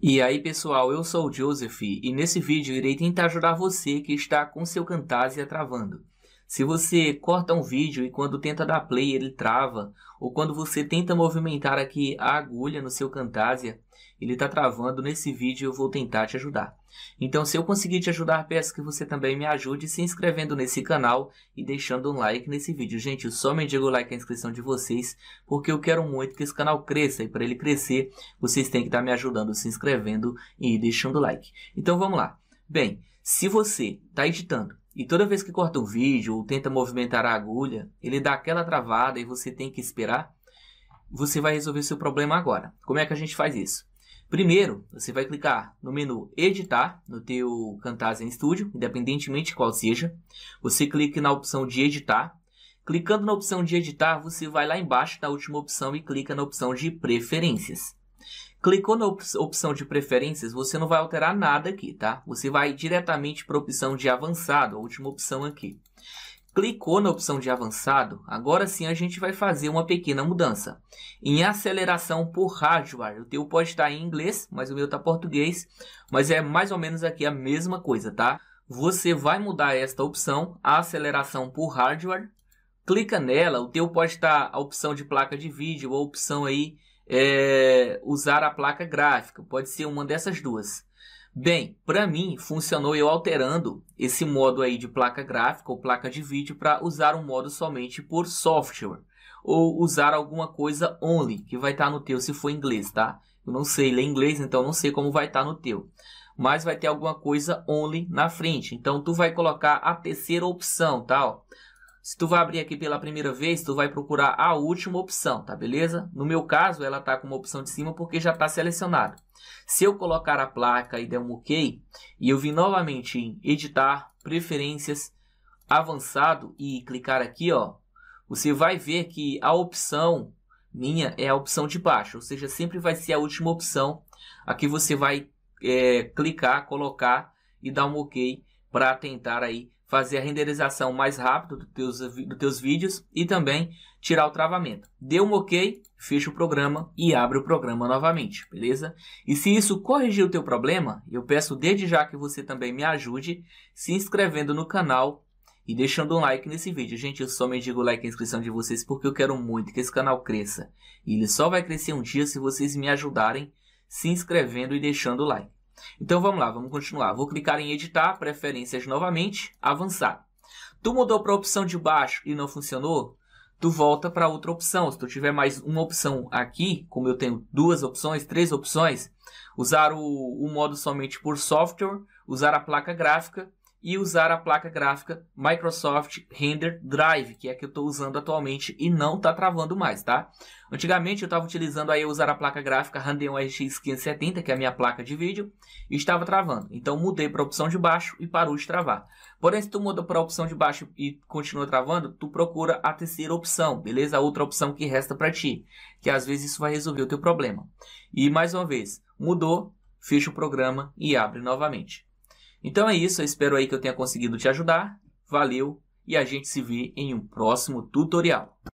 E aí pessoal, eu sou o Joseph e nesse vídeo irei tentar ajudar você que está com seu Camtasia travando. Se você corta um vídeo e quando tenta dar play ele trava, ou quando você tenta movimentar aqui a agulha no seu Camtasia, ele está travando, nesse vídeo eu vou tentar te ajudar. Então se eu conseguir te ajudar, peço que você também me ajude se inscrevendo nesse canal e deixando um like nesse vídeo. Gente, eu só mendigo o like e a inscrição de vocês, porque eu quero muito que esse canal cresça, e para ele crescer, vocês têm que estar tá me ajudando se inscrevendo e deixando like. Então vamos lá. Bem, se você está editando, e toda vez que corta o vídeo ou tenta movimentar a agulha, ele dá aquela travada e você tem que esperar. Você vai resolver seu problema agora. Como é que a gente faz isso? Primeiro, você vai clicar no menu Editar no teu Camtasia Studio, independentemente qual seja. Você clica na opção de Editar. Clicando na opção de Editar, você vai lá embaixo da última opção e clica na opção de Preferências. Clicou na opção de preferências, você não vai alterar nada aqui, tá? Você vai diretamente para a opção de avançado, a última opção aqui. Clicou na opção de avançado, agora sim a gente vai fazer uma pequena mudança. Em aceleração por hardware, o teu pode estar tá em inglês, mas o meu está português, mas é mais ou menos aqui a mesma coisa, tá? Você vai mudar esta opção, a aceleração por hardware, clica nela, o teu pode estar tá, a opção de placa de vídeo, a opção aí é, usar a placa gráfica. Pode ser uma dessas duas. Bem, para mim funcionou eu alterando esse modo aí de placa gráfica ou placa de vídeo para usar um modo somente por software ou usar alguma coisa only que vai estar tá no teu se for inglês, tá? Eu não sei ler inglês, então não sei como vai estar tá no teu. Mas vai ter alguma coisa only na frente. Então tu vai colocar a terceira opção, tal. Tá, se tu vai abrir aqui pela primeira vez, tu vai procurar a última opção, tá beleza? No meu caso, ela tá com uma opção de cima porque já está selecionada. Se eu colocar a placa e der um OK, e eu vir novamente em editar, preferências, avançado e clicar aqui, ó, você vai ver que a opção minha é a opção de baixo, ou seja, sempre vai ser a última opção. Aqui você vai é, clicar, colocar e dar um OK para tentar aí fazer a renderização mais rápida dos teus, do teus vídeos e também tirar o travamento. Deu um ok, fecha o programa e abre o programa novamente, beleza? E se isso corrigir o teu problema, eu peço desde já que você também me ajude se inscrevendo no canal e deixando um like nesse vídeo. Gente, eu só me digo like e inscrição de vocês porque eu quero muito que esse canal cresça. E ele só vai crescer um dia se vocês me ajudarem se inscrevendo e deixando o like. Então vamos lá, vamos continuar. Vou clicar em editar, preferências novamente, avançar. Tu mudou para a opção de baixo e não funcionou? Tu volta para outra opção. Se tu tiver mais uma opção aqui, como eu tenho duas opções, três opções, usar o, o modo somente por software, usar a placa gráfica e usar a placa gráfica Microsoft Render Drive, que é a que eu estou usando atualmente e não está travando mais, tá? Antigamente eu estava utilizando aí usar a placa gráfica Radeon RX 570, que é a minha placa de vídeo, e estava travando. Então mudei para a opção de baixo e parou de travar. Porém, se tu muda para a opção de baixo e continua travando, tu procura a terceira opção, beleza? A outra opção que resta para ti, que às vezes isso vai resolver o teu problema. E mais uma vez, mudou, fecha o programa e abre novamente. Então é isso, eu espero aí que eu tenha conseguido te ajudar. Valeu e a gente se vê em um próximo tutorial.